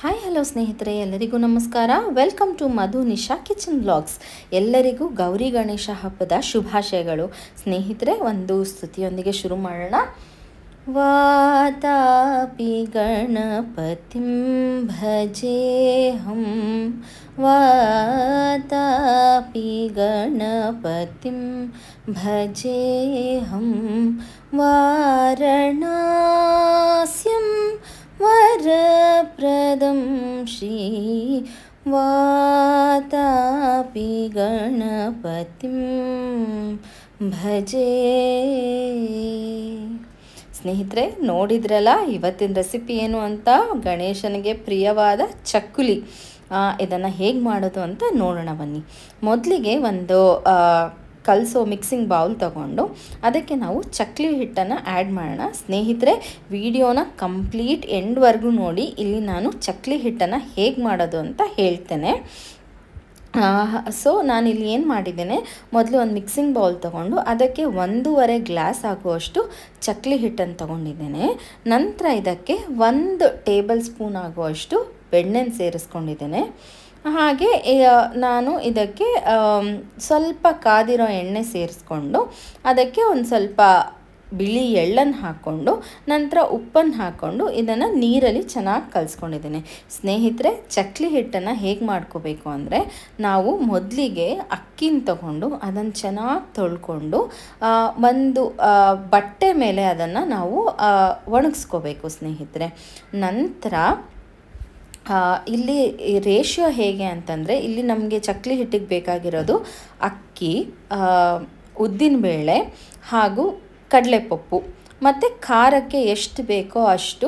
hi hello ಸ್ನೇಹಿತರೆ ಎಲ್ಲರಿಗೂ ನಮಸ್ಕಾರ welcome to Madhu Nisha kitchen blogs ಎಲ್ಲರಿಗೂ ಗೌರಿ ಗಣೇಶ ಹಬ್ಬದ ಶುಭಾಶಯಗಳು ಸ್ನೇಹಿತರೆ ಒಂದು ಸ್ತುತಿಯೊಂದಿಗೆ ಶುರು ಮಾಡೋಣ ವಾತಾಪಿ ಗಣಪತಿಂ ಭಜೇಹಂ ವಾತಾಪಿ ಗಣಪತಿಂ ಭಜೇಹಂ ವಾರಣಾ ಪದಂ ಶ್ರೀ ವಾತಾಪಿ ಗಣಪತಿ ಭಜೆ ಸ್ನೇಹಿತರೆ ನೋಡಿದ್ರಲ್ಲ ಇವತ್ತಿನ ರೆಸಿಪಿ ಏನು ಅಂತ ಗಣೇಶನಿಗೆ ಪ್ರಿಯವಾದ ಚಕ್ಕುಲಿ ಇದನ್ನು ಹೇಗೆ ಮಾಡೋದು ಅಂತ ನೋಡೋಣ ಬನ್ನಿ ಮೊದಲಿಗೆ ಒಂದು ಕಲಸೋ ಮಿಕ್ಸಿಂಗ್ ಬೌಲ್ ತಗೊಂಡು ಅದಕ್ಕೆ ನಾವು ಚಕ್ಲಿ ಹಿಟ್ಟನ್ನು ಆ್ಯಡ್ ಮಾಡೋಣ ಸ್ನೇಹಿತರೆ ವಿಡಿಯೋನ ಕಂಪ್ಲೀಟ್ ಎಂಡ್ವರೆಗೂ ನೋಡಿ ಇಲ್ಲಿ ನಾನು ಚಕ್ಲಿ ಹಿಟ್ಟನ್ನು ಹೇಗೆ ಮಾಡೋದು ಅಂತ ಹೇಳ್ತೇನೆ ಸೊ ನಾನಿಲ್ಲಿ ಏನು ಮಾಡಿದ್ದೇನೆ ಮೊದಲು ಒಂದು ಮಿಕ್ಸಿಂಗ್ ಬೌಲ್ ತೊಗೊಂಡು ಅದಕ್ಕೆ ಒಂದೂವರೆ ಗ್ಲಾಸ್ ಆಗುವಷ್ಟು ಚಕ್ಲಿ ಹಿಟ್ಟನ್ನು ತೊಗೊಂಡಿದ್ದೇನೆ ನಂತರ ಇದಕ್ಕೆ ಒಂದು ಟೇಬಲ್ ಸ್ಪೂನ್ ಆಗುವಷ್ಟು ಬೆಣ್ಣೆನ ಸೇರಿಸ್ಕೊಂಡಿದ್ದೇನೆ ಹಾಗೆ ನಾನು ಇದಕ್ಕೆ ಸ್ವಲ್ಪ ಕಾದಿರೋ ಎಣ್ಣೆ ಸೇರಿಸ್ಕೊಂಡು ಅದಕ್ಕೆ ಒಂದು ಸ್ವಲ್ಪ ಬಿಳಿ ಎಳ್ಳನ್ನು ಹಾಕ್ಕೊಂಡು ನಂತರ ಉಪ್ಪನ್ನು ಹಾಕ್ಕೊಂಡು ಇದನ್ನು ನೀರಲ್ಲಿ ಚೆನ್ನಾಗಿ ಕಲಿಸ್ಕೊಂಡಿದ್ದೀನಿ ಸ್ನೇಹಿತರೆ ಚಕ್ಲಿ ಹಿಟ್ಟನ್ನು ಹೇಗೆ ಮಾಡ್ಕೋಬೇಕು ಅಂದರೆ ನಾವು ಮೊದಲಿಗೆ ಅಕ್ಕಿನ ತಗೊಂಡು ಅದನ್ನು ಚೆನ್ನಾಗಿ ತೊಳ್ಕೊಂಡು ಒಂದು ಬಟ್ಟೆ ಮೇಲೆ ಅದನ್ನು ನಾವು ಒಣಗಿಸ್ಕೋಬೇಕು ಸ್ನೇಹಿತರೆ ನಂತರ ಇಲ್ಲಿ ರೇಷಿಯೋ ಹೇಗೆ ಅಂತಂದರೆ ಇಲ್ಲಿ ನಮಗೆ ಚಕ್ಲಿ ಹಿಟ್ಟಿಗೆ ಬೇಕಾಗಿರೋದು ಅಕ್ಕಿ ಉದ್ದಿನಬೇಳೆ ಹಾಗೂ ಕಡಲೆಪಪ್ಪು ಮತ್ತು ಖಾರಕ್ಕೆ ಎಷ್ಟು ಬೇಕೋ ಅಷ್ಟು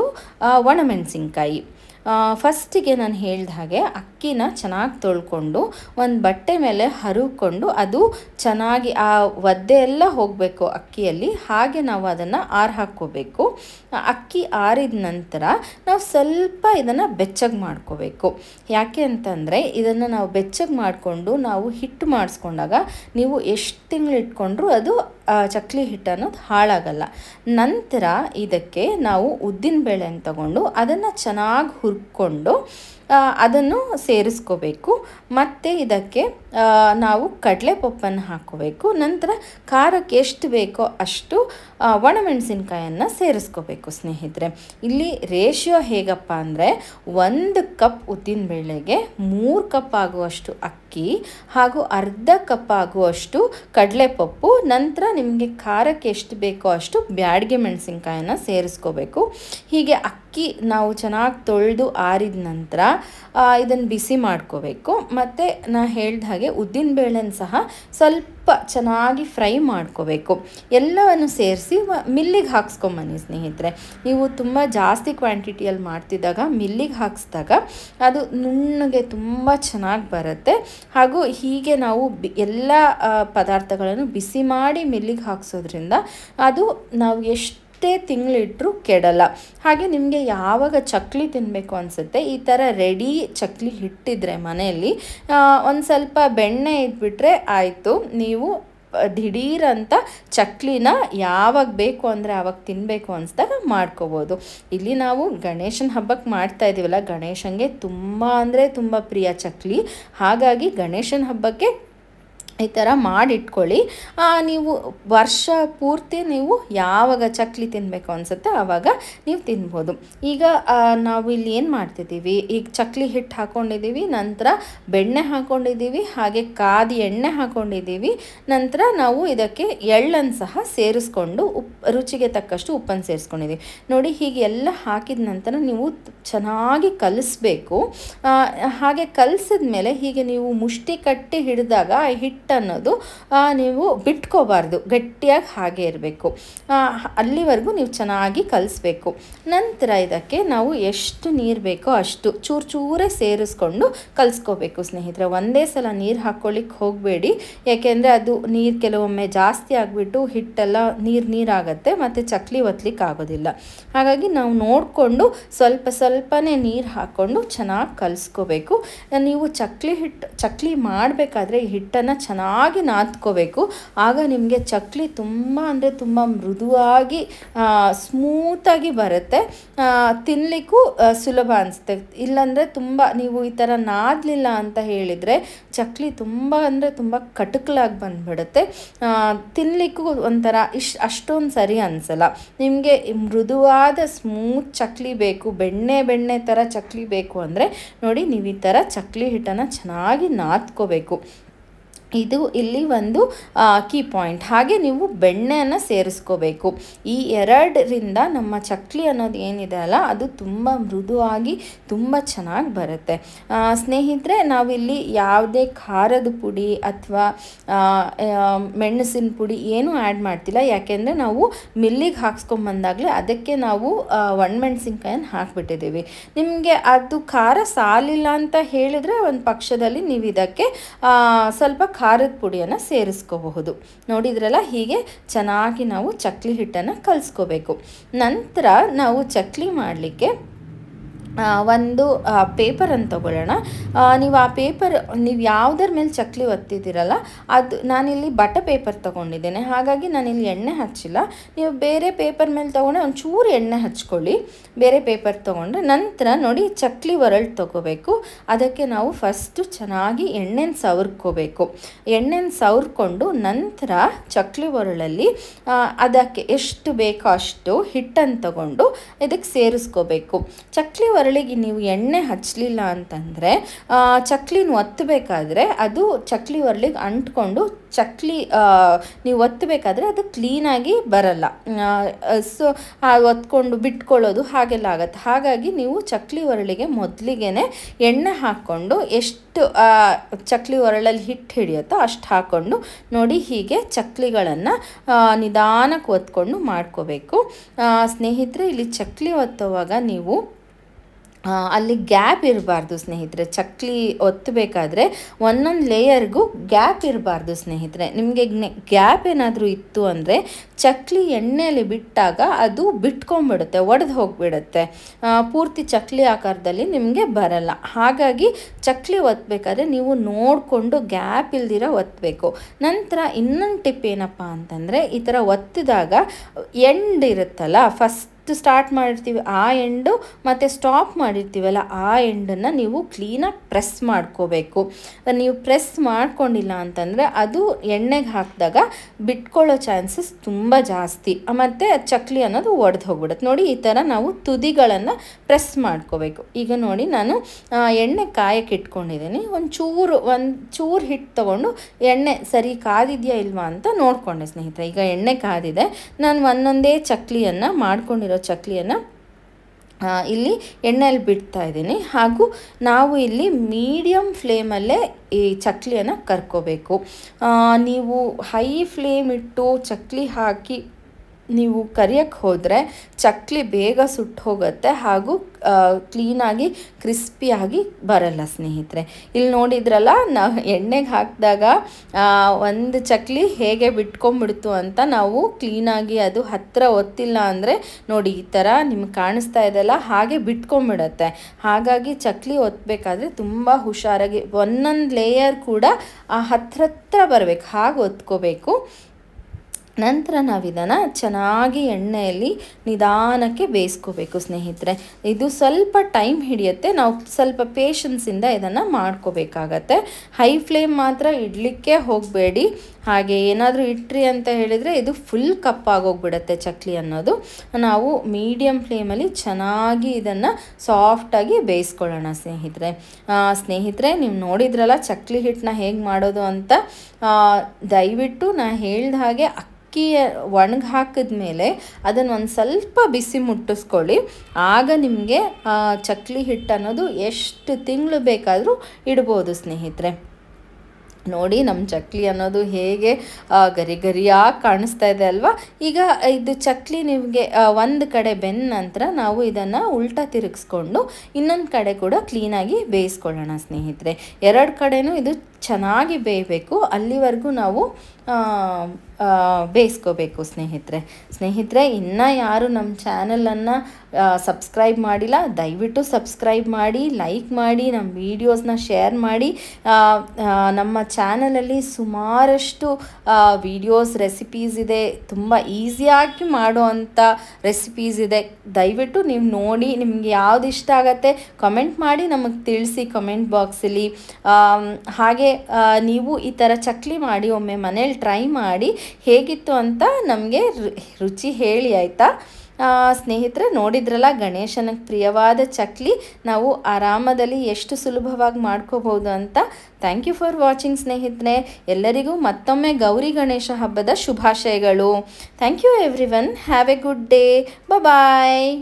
ಒಣಮೆಣಸಿನ್ಕಾಯಿ ಫಸ್ಟಿಗೆ ನಾನು ಹೇಳಿದ ಹಾಗೆ ಅಕ್ಕಿನ ಚೆನ್ನಾಗಿ ತೊಳ್ಕೊಂಡು ಒಂದು ಬಟ್ಟೆ ಮೇಲೆ ಹರುಕೊಂಡು ಅದು ಚೆನ್ನಾಗಿ ಆ ಒದ್ದೆ ಎಲ್ಲ ಹೋಗಬೇಕು ಅಕ್ಕಿಯಲ್ಲಿ ಹಾಗೆ ನಾವು ಅದನ್ನು ಆರು ಹಾಕ್ಕೋಬೇಕು ಅಕ್ಕಿ ಆರಿದ ನಂತರ ನಾವು ಸ್ವಲ್ಪ ಇದನ್ನು ಬೆಚ್ಚಗೆ ಮಾಡ್ಕೋಬೇಕು ಯಾಕೆ ಅಂತಂದರೆ ಇದನ್ನು ನಾವು ಬೆಚ್ಚಗೆ ಮಾಡಿಕೊಂಡು ನಾವು ಹಿಟ್ಟು ಮಾಡಿಸ್ಕೊಂಡಾಗ ನೀವು ಎಷ್ಟು ತಿಂಗಳು ಇಟ್ಕೊಂಡ್ರೂ ಅದು ಚಕ್ಲಿ ಹಿಟ್ಟು ಅನ್ನೋದು ಹಾಳಾಗಲ್ಲ ನಂತರ ಇದಕ್ಕೆ ನಾವು ಉದ್ದಿನ ತಗೊಂಡು ಅದನ್ನು ಚೆನ್ನಾಗಿ ಹುರ್ಕೊಂಡು ಅದನ್ನು ಸೇರಿಸ್ಕೋಬೇಕು ಮತ್ತು ಇದಕ್ಕೆ ನಾವು ಕಡಲೆ ಪಪ್ಪನ್ನು ಹಾಕೋಬೇಕು ನಂತರ ಖಾರಕ್ಕೆ ಎಷ್ಟು ಬೇಕೋ ಅಷ್ಟು ಒಣಮೆಣಸಿನ್ಕಾಯನ್ನು ಸೇರಿಸ್ಕೋಬೇಕು ಸ್ನೇಹಿತರೆ ಇಲ್ಲಿ ರೇಷಿಯೋ ಹೇಗಪ್ಪ ಅಂದರೆ ಒಂದು ಕಪ್ ಉದ್ದಿನಬೇಳೆಗೆ ಮೂರು ಕಪ್ ಆಗುವಷ್ಟು ಅಕ್ಕಿ ಹಾಗೂ ಅರ್ಧ ಕಪ್ ಆಗುವಷ್ಟು ಕಡಲೆಪಪ್ಪು ನಂತರ ನಿಮಗೆ ಖಾರಕ್ಕೆ ಎಷ್ಟು ಬೇಕೋ ಅಷ್ಟು ಬ್ಯಾಡಿಗೆ ಮೆಣಸಿನ್ಕಾಯನ್ನು ಸೇರಿಸ್ಕೋಬೇಕು ಹೀಗೆ ಅಕ್ಕಿ ಅಕ್ಕಿ ನಾವು ಚೆನ್ನಾಗಿ ತೊಳೆದು ಆರಿದ ನಂತರ ಇದನ್ನು ಬಿಸಿ ಮಾಡ್ಕೋಬೇಕು ಮತ್ತು ನಾ ಹೇಳ್ದ ಹಾಗೆ ಉದ್ದಿನ ಬೇಳೆನ ಸಹ ಸ್ವಲ್ಪ ಚೆನ್ನಾಗಿ ಫ್ರೈ ಮಾಡ್ಕೋಬೇಕು ಎಲ್ಲವನ್ನು ಸೇರಿಸಿ ಮಿಲ್ಲಿಗೆ ಹಾಕ್ಸ್ಕೊಂಬನ್ನಿ ಸ್ನೇಹಿತರೆ ನೀವು ತುಂಬ ಜಾಸ್ತಿ ಕ್ವಾಂಟಿಟಿಯಲ್ಲಿ ಮಾಡ್ತಿದ್ದಾಗ ಮಿಲ್ಲಿಗೆ ಹಾಕ್ಸ್ದಾಗ ಅದು ನುಣ್ಣಗೆ ತುಂಬ ಚೆನ್ನಾಗಿ ಬರುತ್ತೆ ಹಾಗೂ ಹೀಗೆ ನಾವು ಎಲ್ಲ ಪದಾರ್ಥಗಳನ್ನು ಬಿಸಿ ಮಾಡಿ ಮಿಲ್ಲಿಗೆ ಹಾಕ್ಸೋದ್ರಿಂದ ಅದು ನಾವು ಎಷ್ಟು ಮತ್ತೆ ತಿಂಗಳಿಟ್ಟರೂ ಕೆಡಲ್ಲ ಹಾಗೆ ನಿಮಗೆ ಯಾವಾಗ ಚಕ್ಲಿ ತಿನ್ನಬೇಕು ಅನಿಸುತ್ತೆ ಈ ಥರ ರೆಡಿ ಚಕ್ಲಿ ಹಿಟ್ಟಿದ್ರೆ ಮನೆಯಲ್ಲಿ ಒಂದು ಸ್ವಲ್ಪ ಬೆಣ್ಣೆ ಇದ್ಬಿಟ್ರೆ ಆಯಿತು ನೀವು ದಿಢೀರಂಥ ಚಕ್ಲಿನ ಯಾವಾಗ ಬೇಕು ಅಂದರೆ ಆವಾಗ ತಿನ್ನಬೇಕು ಅನಿಸ್ದಾಗ ಮಾಡ್ಕೋಬೋದು ಇಲ್ಲಿ ನಾವು ಗಣೇಶನ ಹಬ್ಬಕ್ಕೆ ಮಾಡ್ತಾ ಇದ್ದೀವಲ್ಲ ಗಣೇಶನಿಗೆ ತುಂಬ ಅಂದರೆ ತುಂಬ ಪ್ರಿಯ ಚಕ್ಲಿ ಹಾಗಾಗಿ ಗಣೇಶನ ಹಬ್ಬಕ್ಕೆ ಈ ಥರ ಮಾಡಿಟ್ಕೊಳ್ಳಿ ನೀವು ವರ್ಷ ಪೂರ್ತಿ ನೀವು ಯಾವಾಗ ಚಕ್ಲಿ ತಿನ್ನಬೇಕು ಅನಿಸುತ್ತೆ ಆವಾಗ ನೀವು ತಿನ್ಬೋದು ಈಗ ನಾವು ಇಲ್ಲಿ ಏನು ಮಾಡ್ತಿದ್ದೀವಿ ಈಗ ಚಕ್ಲಿ ಹಿಟ್ಟು ಹಾಕ್ಕೊಂಡಿದ್ದೀವಿ ನಂತರ ಬೆಣ್ಣೆ ಹಾಕ್ಕೊಂಡಿದ್ದೀವಿ ಹಾಗೆ ಕಾದಿ ಎಣ್ಣೆ ಹಾಕ್ಕೊಂಡಿದ್ದೀವಿ ನಂತರ ನಾವು ಇದಕ್ಕೆ ಎಳ್ಳನ್ನು ಸಹ ಸೇರಿಸ್ಕೊಂಡು ಉಪ್ ರುಚಿಗೆ ತಕ್ಕಷ್ಟು ಉಪ್ಪನ್ನು ಸೇರಿಸ್ಕೊಂಡಿದ್ದೀವಿ ನೋಡಿ ಹೀಗೆಲ್ಲ ಹಾಕಿದ ನಂತರ ನೀವು ಚೆನ್ನಾಗಿ ಕಲಿಸ್ಬೇಕು ಹಾಗೆ ಕಲಿಸಿದ ಮೇಲೆ ಹೀಗೆ ನೀವು ಮುಷ್ಟಿ ಕಟ್ಟಿ ಹಿಡಿದಾಗ ಹಿಟ್ಟು ಕಟ್ ಅನ್ನೋದು ನೀವು ಬಿಟ್ಕೋಬಾರ್ದು ಗಟ್ಟಿಯಾಗಿ ಹಾಗೆ ಇರಬೇಕು ಅಲ್ಲಿವರೆಗೂ ನೀವು ಚೆನ್ನಾಗಿ ಕಲಿಸ್ಬೇಕು ನಂತರ ಇದಕ್ಕೆ ನಾವು ಎಷ್ಟು ನೀರು ಬೇಕೋ ಅಷ್ಟು ಚೂರು ಚೂರೇ ಸೇರಿಸ್ಕೊಂಡು ಕಲಿಸ್ಕೋಬೇಕು ಸ್ನೇಹಿತರೆ ಒಂದೇ ಸಲ ನೀರು ಹಾಕ್ಕೊಳ್ಳಿಕ್ಕೆ ಹೋಗಬೇಡಿ ಯಾಕೆಂದರೆ ಅದು ನೀರು ಕೆಲವೊಮ್ಮೆ ಜಾಸ್ತಿ ಆಗಿಬಿಟ್ಟು ಹಿಟ್ಟೆಲ್ಲ ನೀರು ನೀರಾಗತ್ತೆ ಮತ್ತು ಚಕ್ಲಿ ಒತ್ತಲಿಕ್ಕೆ ಆಗೋದಿಲ್ಲ ಹಾಗಾಗಿ ನಾವು ನೋಡಿಕೊಂಡು ಸ್ವಲ್ಪ ಸ್ವಲ್ಪನೇ ನೀರು ಹಾಕ್ಕೊಂಡು ಚೆನ್ನಾಗಿ ಕಲಿಸ್ಕೋಬೇಕು ನೀವು ಚಕ್ಲಿ ಹಿಟ್ಟು ಚಕ್ಲಿ ಮಾಡಬೇಕಾದ್ರೆ ಈ ಹಿಟ್ಟನ್ನು ಚೆನ್ನಾಗಿ ಚೆನ್ನಾಗಿ ನಾದ್ಕೋಬೇಕು ಆಗ ನಿಮಗೆ ಚಕ್ಲಿ ತುಂಬ ಅಂದರೆ ತುಂಬ ಮೃದುವಾಗಿ ಸ್ಮೂತಾಗಿ ಬರುತ್ತೆ ತಿನ್ನಲಿಕ್ಕೂ ಸುಲಭ ಅನಿಸುತ್ತೆ ಇಲ್ಲಾಂದರೆ ತುಂಬ ನೀವು ಈ ಥರ ನಾದಲಿಲ್ಲ ಅಂತ ಹೇಳಿದರೆ ಚಕ್ಲಿ ತುಂಬ ಅಂದರೆ ತುಂಬ ಕಟುಕಲಾಗಿ ಬಂದ್ಬಿಡುತ್ತೆ ತಿನ್ನಲಿಕ್ಕೂ ಒಂಥರ ಇಶ್ ಅಷ್ಟೊಂದು ಸರಿ ಅನಿಸಲ್ಲ ನಿಮಗೆ ಮೃದುವಾದ ಸ್ಮೂತ್ ಚಕ್ಲಿ ಬೇಕು ಬೆಣ್ಣೆ ಬೆಣ್ಣೆ ಥರ ಚಕ್ಲಿ ಬೇಕು ಅಂದರೆ ನೋಡಿ ನೀವು ಈ ಥರ ಚಕ್ಲಿ ಹಿಟ್ಟನ್ನು ಚೆನ್ನಾಗಿ ನಾದ್ಕೋಬೇಕು ಇದು ಇಲ್ಲಿ ಒಂದು ಕೀ ಪಾಯಿಂಟ್ ಹಾಗೆ ನೀವು ಬೆಣ್ಣೆಯನ್ನು ಸೇರಿಸ್ಕೋಬೇಕು ಈ ಎರಡರಿಂದ ನಮ್ಮ ಚಕ್ಲಿ ಅನ್ನೋದು ಏನಿದೆ ಅಲ್ಲ ಅದು ತುಂಬ ಮೃದುವಾಗಿ ತುಂಬ ಚೆನ್ನಾಗಿ ಬರುತ್ತೆ ಸ್ನೇಹಿತರೆ ನಾವಿಲ್ಲಿ ಯಾವುದೇ ಖಾರದ ಪುಡಿ ಅಥವಾ ಮೆಣಸಿನ ಪುಡಿ ಏನೂ ಆ್ಯಡ್ ಮಾಡ್ತಿಲ್ಲ ಯಾಕೆಂದರೆ ನಾವು ಮಿಲ್ಲಿಗೆ ಹಾಕ್ಸ್ಕೊಂಬಂದಾಗಲೇ ಅದಕ್ಕೆ ನಾವು ಒಣಮೆಣಸಿನ್ಕಾಯನ್ನು ಹಾಕಿಬಿಟ್ಟಿದ್ದೀವಿ ನಿಮಗೆ ಅದು ಖಾರ ಸಾಲಿಲ್ಲ ಅಂತ ಹೇಳಿದರೆ ಒಂದು ಪಕ್ಷದಲ್ಲಿ ನೀವು ಇದಕ್ಕೆ ಸ್ವಲ್ಪ ಖಾರದ ಪುಡಿಯನ್ನು ಸೇರಿಸ್ಕೋಬಹುದು ನೋಡಿದ್ರಲ್ಲ ಹೀಗೆ ಚೆನ್ನಾಗಿ ನಾವು ಚಕ್ಲಿ ಹಿಟ್ಟನ್ನು ಕಲಿಸ್ಕೋಬೇಕು ನಂತರ ನಾವು ಚಕ್ಲಿ ಮಾಡಲಿಕ್ಕೆ ಒಂದು ಪೇಪರನ್ನು ತಗೊಳ್ಳೋಣ ನೀವು ಆ ಪೇಪರ್ ನೀವು ಯಾವುದರ ಮೇಲೆ ಚಕ್ಲಿ ಒತ್ತಿದ್ದೀರಲ್ಲ ಅದು ನಾನಿಲ್ಲಿ ಬಟ ಪೇಪರ್ ತೊಗೊಂಡಿದ್ದೇನೆ ಹಾಗಾಗಿ ನಾನಿಲ್ಲಿ ಎಣ್ಣೆ ಹಚ್ಚಿಲ್ಲ ನೀವು ಬೇರೆ ಪೇಪರ್ ಮೇಲೆ ತೊಗೊಂಡೆ ಒಂಚೂರು ಎಣ್ಣೆ ಹಚ್ಕೊಳ್ಳಿ ಬೇರೆ ಪೇಪರ್ ತೊಗೊಂಡ್ರೆ ನಂತರ ನೋಡಿ ಚಕ್ಲಿ ಒರಳು ತೊಗೋಬೇಕು ಅದಕ್ಕೆ ನಾವು ಫಸ್ಟು ಚೆನ್ನಾಗಿ ಎಣ್ಣೆನ ಸವರ್ಕೋಬೇಕು ಎಣ್ಣೆನ ಸವರ್ಕೊಂಡು ನಂತರ ಚಕ್ಲಿ ಒರಳಲ್ಲಿ ಅದಕ್ಕೆ ಎಷ್ಟು ಬೇಕೋ ಅಷ್ಟು ಹಿಟ್ಟನ್ನು ತಗೊಂಡು ಇದಕ್ಕೆ ಸೇರಿಸ್ಕೋಬೇಕು ಚಕ್ಲಿ ಒರಳು ಕರಳಿಗೆ ನೀವು ಎಣ್ಣೆ ಹಚ್ಚಲಿಲ್ಲ ಅಂತಂದರೆ ಚಕ್ಲಿನ ಒತ್ತಬೇಕಾದ್ರೆ ಅದು ಚಕ್ಲಿ ಒರಳಿಗೆ ಅಂಟ್ಕೊಂಡು ಚಕ್ಲಿ ನೀವು ಒತ್ತಬೇಕಾದ್ರೆ ಅದು ಕ್ಲೀನಾಗಿ ಬರಲ್ಲ ಸೊ ಒತ್ಕೊಂಡು ಬಿಟ್ಕೊಳ್ಳೋದು ಹಾಗೆಲ್ಲ ಆಗತ್ತೆ ಹಾಗಾಗಿ ನೀವು ಚಕ್ಲಿ ಒರಳಿಗೆ ಮೊದಲಿಗೆ ಎಣ್ಣೆ ಹಾಕ್ಕೊಂಡು ಎಷ್ಟು ಚಕ್ಲಿ ಒರಳಲ್ಲಿ ಹಿಟ್ಟು ಹಿಡಿಯುತ್ತೋ ಅಷ್ಟು ಹಾಕ್ಕೊಂಡು ನೋಡಿ ಹೀಗೆ ಚಕ್ಲಿಗಳನ್ನು ನಿಧಾನಕ್ಕೆ ಒತ್ಕೊಂಡು ಮಾಡ್ಕೋಬೇಕು ಸ್ನೇಹಿತರೆ ಇಲ್ಲಿ ಚಕ್ಲಿ ಒತ್ತುವಾಗ ನೀವು ಅಲ್ಲಿ ಗ್ಯಾಪ್ ಇರಬಾರ್ದು ಸ್ನೇಹಿತರೆ ಚಕ್ಲಿ ಒತ್ತಬೇಕಾದ್ರೆ ಒಂದೊಂದು ಲೇಯರ್ಗೂ ಗ್ಯಾಪ್ ಇರಬಾರ್ದು ಸ್ನೇಹಿತರೆ ನಿಮಗೆ ಗ್ಯಾಪ್ ಏನಾದರೂ ಇತ್ತು ಅಂದರೆ ಚಕ್ಲಿ ಎಣ್ಣೆಯಲ್ಲಿ ಬಿಟ್ಟಾಗ ಅದು ಬಿಟ್ಕೊಂಬಿಡುತ್ತೆ ಒಡೆದು ಹೋಗಿಬಿಡುತ್ತೆ ಪೂರ್ತಿ ಚಕ್ಲಿ ಆಕಾರದಲ್ಲಿ ನಿಮಗೆ ಬರಲ್ಲ ಹಾಗಾಗಿ ಚಕ್ಲಿ ಒತ್ತಬೇಕಾದ್ರೆ ನೀವು ನೋಡಿಕೊಂಡು ಗ್ಯಾಪ್ ಇಲ್ದಿರೋ ಒತ್ತಬೇಕು ನಂತರ ಇನ್ನೊಂದು ಟಿಪ್ ಏನಪ್ಪ ಅಂತಂದರೆ ಈ ಥರ ಒತ್ತಿದಾಗ ಎಂಡ್ ಇರುತ್ತಲ್ಲ ಫಸ್ಟ್ ಸ್ಟಾರ್ಟ್ ಮಾಡಿರ್ತೀವಿ ಆ ಎಂಡು ಮತ್ತು ಸ್ಟಾಪ್ ಮಾಡಿರ್ತೀವಲ್ಲ ಆ ಎಂಡನ್ನು ನೀವು ಕ್ಲೀನಾಗಿ ಪ್ರೆಸ್ ಮಾಡ್ಕೋಬೇಕು ನೀವು ಪ್ರೆಸ್ ಮಾಡ್ಕೊಂಡಿಲ್ಲ ಅಂತಂದರೆ ಅದು ಎಣ್ಣೆಗೆ ಹಾಕಿದಾಗ ಬಿಟ್ಕೊಳ್ಳೋ ಚಾನ್ಸಸ್ ತುಂಬ ಜಾಸ್ತಿ ಮತ್ತು ಚಕ್ಲಿ ಅನ್ನೋದು ಒಡೆದು ಹೋಗ್ಬಿಡುತ್ತೆ ನೋಡಿ ಈ ಥರ ನಾವು ತುದಿಗಳನ್ನು ಪ್ರೆಸ್ ಮಾಡ್ಕೋಬೇಕು ಈಗ ನೋಡಿ ನಾನು ಎಣ್ಣೆ ಕಾಯಕ್ಕೆ ಇಟ್ಕೊಂಡಿದ್ದೀನಿ ಒಂದು ಚೂರು ಒಂದು ಚೂರು ಹಿಟ್ಟು ತೊಗೊಂಡು ಎಣ್ಣೆ ಸರಿ ಕಾದಿದೆಯಾ ಇಲ್ವಾ ಅಂತ ನೋಡಿಕೊಂಡೆ ಸ್ನೇಹಿತರೆ ಈಗ ಎಣ್ಣೆ ಕಾದಿದೆ ನಾನು ಒಂದೊಂದೇ ಚಕ್ಲಿಯನ್ನು ಮಾಡ್ಕೊಂಡಿರೋ ಇರೋ ಚಕ್ಲಿಯನ್ನು ಇಲ್ಲಿ ಎಣ್ಣೆಯಲ್ಲಿ ಬಿಡ್ತಾ ಇದ್ದೀನಿ ಹಾಗೂ ನಾವು ಇಲ್ಲಿ ಮೀಡಿಯಮ್ ಫ್ಲೇಮಲ್ಲೇ ಈ ಚಕ್ಲಿಯನ್ನು ಕರ್ಕೋಬೇಕು ನೀವು ಹೈ ಫ್ಲೇಮ್ ಇಟ್ಟು ಚಕ್ಲಿ ಹಾಕಿ ನೀವು ಕರಿಯಕ್ಕೆ ಹೋದರೆ ಚಕ್ಲಿ ಬೇಗ ಸುಟ್ಟು ಹೋಗುತ್ತೆ ಹಾಗೂ ಕ್ಲೀನಾಗಿ ಕ್ರಿಸ್ಪಿಯಾಗಿ ಬರಲ್ಲ ಸ್ನೇಹಿತರೆ ಇಲ್ಲಿ ನೋಡಿದ್ರಲ್ಲ ನಾವು ಎಣ್ಣೆಗೆ ಹಾಕಿದಾಗ ಒಂದು ಚಕ್ಲಿ ಹೇಗೆ ಬಿಟ್ಕೊಂಬಿಡ್ತು ಅಂತ ನಾವು ಕ್ಲೀನಾಗಿ ಅದು ಹತ್ತಿರ ಒತ್ತಿಲ್ಲ ಅಂದರೆ ನೋಡಿ ಈ ಥರ ನಿಮ್ಗೆ ಕಾಣಿಸ್ತಾ ಇದೆಲ್ಲ ಹಾಗೆ ಬಿಟ್ಕೊಂಡ್ಬಿಡತ್ತೆ ಹಾಗಾಗಿ ಚಕ್ಲಿ ಒತ್ತಬೇಕಾದ್ರೆ ತುಂಬ ಹುಷಾರಾಗಿ ಒಂದೊಂದು ಲೇಯರ್ ಕೂಡ ಆ ಹತ್ರ ಹತ್ರ ಬರಬೇಕು ಹಾಗೆ ಒತ್ಕೋಬೇಕು ನಂತರ ನಾವು ಇದನ್ನು ಚೆನ್ನಾಗಿ ಎಣ್ಣೆಯಲ್ಲಿ ನಿಧಾನಕ್ಕೆ ಬೇಯಿಸ್ಕೋಬೇಕು ಸ್ನೇಹಿತರೆ ಇದು ಸ್ವಲ್ಪ ಟೈಮ್ ಹಿಡಿಯುತ್ತೆ ನಾವು ಸ್ವಲ್ಪ ಪೇಷನ್ಸಿಂದ ಇದನ್ನು ಮಾಡ್ಕೋಬೇಕಾಗತ್ತೆ ಹೈ ಫ್ಲೇಮ್ ಮಾತ್ರ ಇಡಲಿಕ್ಕೆ ಹೋಗಬೇಡಿ ಹಾಗೆ ಏನಾದರೂ ಇಟ್ರಿ ಅಂತ ಹೇಳಿದರೆ ಇದು ಫುಲ್ ಕಪ್ಪಾಗೋಗ್ಬಿಡತ್ತೆ ಚಕ್ಲಿ ಅನ್ನೋದು ನಾವು ಮೀಡಿಯಮ್ ಫ್ಲೇಮಲ್ಲಿ ಚೆನ್ನಾಗಿ ಇದನ್ನು ಸಾಫ್ಟಾಗಿ ಬೇಯಿಸ್ಕೊಳ್ಳೋಣ ಸ್ನೇಹಿತರೆ ಸ್ನೇಹಿತರೆ ನೀವು ನೋಡಿದ್ರಲ್ಲ ಚಕ್ಲಿ ಹಿಟ್ಟನ್ನ ಹೇಗೆ ಮಾಡೋದು ಅಂತ ದಯವಿಟ್ಟು ನಾನು ಹೇಳ್ದ ಹಾಗೆ ಅಕ್ಕಿ ಒಣಗಿ ಹಾಕಿದ ಮೇಲೆ ಅದನ್ನು ಒಂದು ಸ್ವಲ್ಪ ಬಿಸಿ ಮುಟ್ಟಿಸ್ಕೊಳ್ಳಿ ಆಗ ನಿಮಗೆ ಚಕ್ಕಲಿ ಹಿಟ್ಟು ಅನ್ನೋದು ಎಷ್ಟು ತಿಂಗಳು ಬೇಕಾದರೂ ಇಡ್ಬೋದು ಸ್ನೇಹಿತರೆ ನೋಡಿ ನಮ್ಮ ಚಕ್ಲಿ ಅನ್ನೋದು ಹೇಗೆ ಗರಿ ಗರಿಯಾಗಿ ಕಾಣಿಸ್ತಾ ಇದೆ ಅಲ್ವಾ ಈಗ ಇದು ಚಕ್ಲಿ ನಿಮಗೆ ಒಂದು ಕಡೆ ಬೆಂದ ನಂತರ ನಾವು ಇದನ್ನು ಉಲ್ಟಾ ತಿರುಗಿಸ್ಕೊಂಡು ಇನ್ನೊಂದು ಕಡೆ ಕೂಡ ಕ್ಲೀನಾಗಿ ಬೇಯಿಸ್ಕೊಳ್ಳೋಣ ಸ್ನೇಹಿತರೆ ಎರಡು ಕಡೆಯೂ ಇದು ಚೆನ್ನಾಗಿ ಬೇಯಬೇಕು ಅಲ್ಲಿವರೆಗೂ ನಾವು ಬೇಯಿಸ್ಕೋಬೇಕು ಸ್ನೇಹಿತರೆ ಸ್ನೇಹಿತರೆ ಇನ್ನು ಯಾರು ನಮ್ಮ ಚಾನಲನ್ನು ಸಬ್ಸ್ಕ್ರೈಬ್ ಮಾಡಿಲ್ಲ ದಯವಿಟ್ಟು ಸಬ್ಸ್ಕ್ರೈಬ್ ಮಾಡಿ ಲೈಕ್ ಮಾಡಿ ನಮ್ಮ ವೀಡಿಯೋಸ್ನ ಶೇರ್ ಮಾಡಿ ನಮ್ಮ ಚಾನಲಲ್ಲಿ ಸುಮಾರಷ್ಟು ವಿಡಿಯೋಸ್ ರೆಸಿಪೀಸ್ ಇದೆ ತುಂಬ ಈಸಿಯಾಗಿ ಮಾಡುವಂಥ ರೆಸಿಪೀಸ್ ಇದೆ ದಯವಿಟ್ಟು ನೀವು ನೋಡಿ ನಿಮಗೆ ಯಾವ್ದು ಇಷ್ಟ ಆಗುತ್ತೆ ಕಮೆಂಟ್ ಮಾಡಿ ನಮಗೆ ತಿಳಿಸಿ ಕಮೆಂಟ್ ಬಾಕ್ಸಲ್ಲಿ ಹಾಗೆ ನೀವು ಈ ಥರ ಚಕ್ಲಿ ಮಾಡಿ ಒಮ್ಮೆ ಮನೇಲಿ ಟ್ರೈ ಮಾಡಿ ಹೇಗಿತ್ತು ಅಂತ ನಮಗೆ ರುಚಿ ಹೇಳಿ ಆಯಿತಾ ಸ್ನೇಹಿತರೆ ನೋಡಿದ್ರಲ್ಲ ಗಣೇಶನ ಪ್ರಿಯವಾದ ಚಕ್ಲಿ ನಾವು ಆರಾಮದಲ್ಲಿ ಎಷ್ಟು ಸುಲಭವಾಗಿ ಮಾಡ್ಕೋಬಹುದು ಅಂತ ಥ್ಯಾಂಕ್ ಯು ಫಾರ್ ವಾಚಿಂಗ್ ಸ್ನೇಹಿತರೆ ಎಲ್ಲರಿಗೂ ಮತ್ತೊಮ್ಮೆ ಗೌರಿ ಗಣೇಶ ಹಬ್ಬದ ಶುಭಾಶಯಗಳು thank you everyone have a good day bye